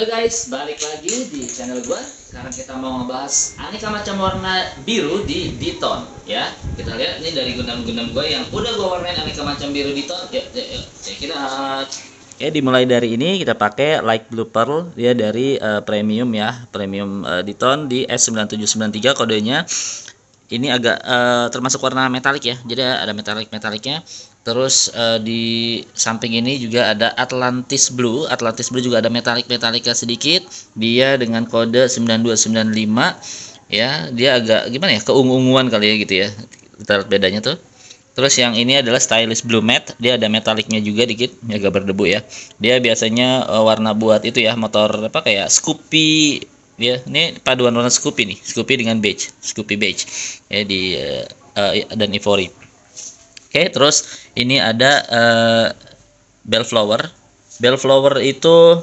Halo guys, balik lagi di channel gue Sekarang kita mau ngebahas aneka macam warna biru di Diton ya. Kita lihat ini dari gunam-gunam gue yang udah gue warnain aneka macam biru Diton Yuk, yuk, yuk, check it out Oke, dimulai dari ini kita pakai Light Blue Pearl Dia dari uh, premium ya, premium uh, eh, Diton di S9793 kodenya ini agak uh, termasuk warna metalik ya jadi ada metalik metaliknya terus uh, di samping ini juga ada Atlantis Blue Atlantis Blue juga ada metalik metaliknya sedikit dia dengan kode 9295 ya dia agak gimana ya keungu-unguan kali ya gitu ya kita lihat bedanya tuh terus yang ini adalah stylish blue matte dia ada metaliknya juga dikit agak berdebu ya dia biasanya uh, warna buat itu ya motor apa kayak Scoopy dia ini paduan warna Scoopy nih Scoopy dengan beige Scoopy beige ya di uh, uh, dan ivory oke okay, terus ini ada uh, bellflower bellflower itu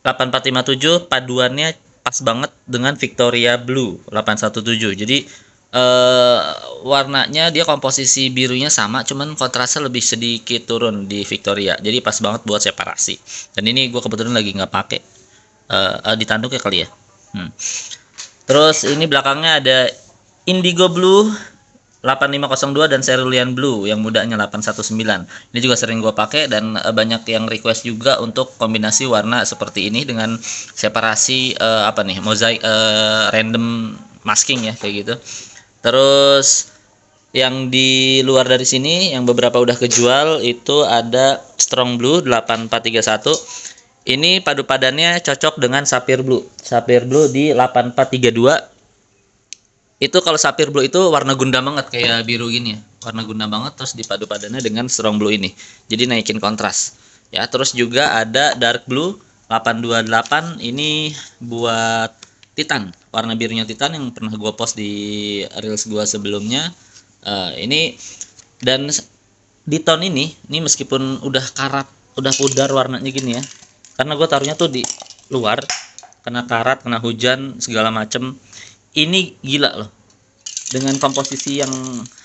8457 paduannya pas banget dengan Victoria Blue 817 jadi uh, warnanya dia komposisi birunya sama cuman kontrasnya lebih sedikit turun di Victoria jadi pas banget buat separasi dan ini gue kebetulan lagi nggak pakai uh, uh, di ya kali ya hmm. terus ini belakangnya ada indigo blue 8502 dan cerulean blue yang mudanya 819 ini juga sering gue pakai dan uh, banyak yang request juga untuk kombinasi warna seperti ini dengan separasi uh, apa nih mozaik uh, random masking ya kayak gitu terus yang di luar dari sini yang beberapa udah kejual itu ada strong blue 8431 ini padu padannya cocok dengan Sapphire Blue. Sapphire Blue di 8432. Itu kalau Sapphire Blue itu warna gundam banget kayak biru gini ya. Warna gundam banget terus dipadu padannya dengan Strong Blue ini. Jadi naikin kontras. Ya, terus juga ada Dark Blue 828 ini buat Titan. Warna birunya Titan yang pernah gua post di reels gua sebelumnya. Uh, ini dan di tahun ini, ini meskipun udah karat udah pudar warnanya gini ya karena gue taruhnya tuh di luar kena karat kena hujan segala macem ini gila loh dengan komposisi yang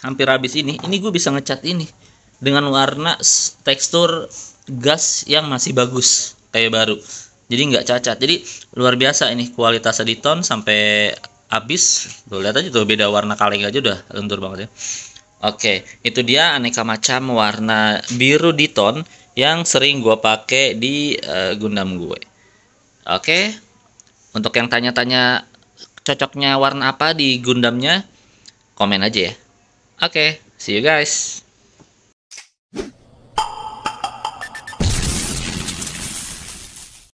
hampir habis ini ini gue bisa ngecat ini dengan warna tekstur gas yang masih bagus kayak baru jadi nggak cacat jadi luar biasa ini kualitas editon sampai habis tuh lihat aja tuh beda warna kaleng aja udah lentur banget ya oke itu dia aneka macam warna biru di yang sering gue pakai di uh, Gundam gue. Oke, okay? untuk yang tanya-tanya cocoknya warna apa di Gundamnya, komen aja ya. Oke, okay, see you guys.